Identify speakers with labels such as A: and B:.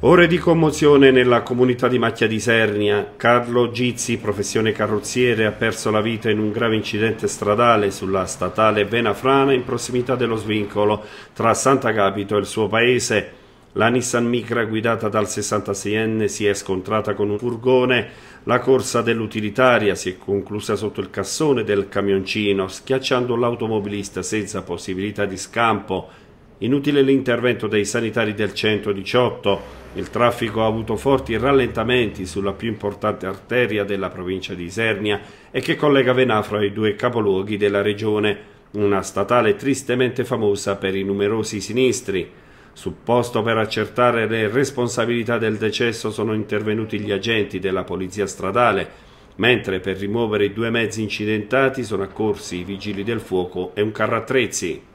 A: Ore di commozione nella comunità di Macchia di Sernia. Carlo Gizzi, professione carrozziere, ha perso la vita in un grave incidente stradale sulla statale Venafrana in prossimità dello svincolo tra Sant'Agapito e il suo paese. La Nissan Micra guidata dal 66enne si è scontrata con un furgone. La corsa dell'utilitaria si è conclusa sotto il cassone del camioncino, schiacciando l'automobilista senza possibilità di scampo. Inutile l'intervento dei sanitari del 118, il traffico ha avuto forti rallentamenti sulla più importante arteria della provincia di Isernia e che collega Venafro ai due capoluoghi della regione, una statale tristemente famosa per i numerosi sinistri. Sul posto per accertare le responsabilità del decesso sono intervenuti gli agenti della polizia stradale, mentre per rimuovere i due mezzi incidentati sono accorsi i vigili del fuoco e un carro attrezzi.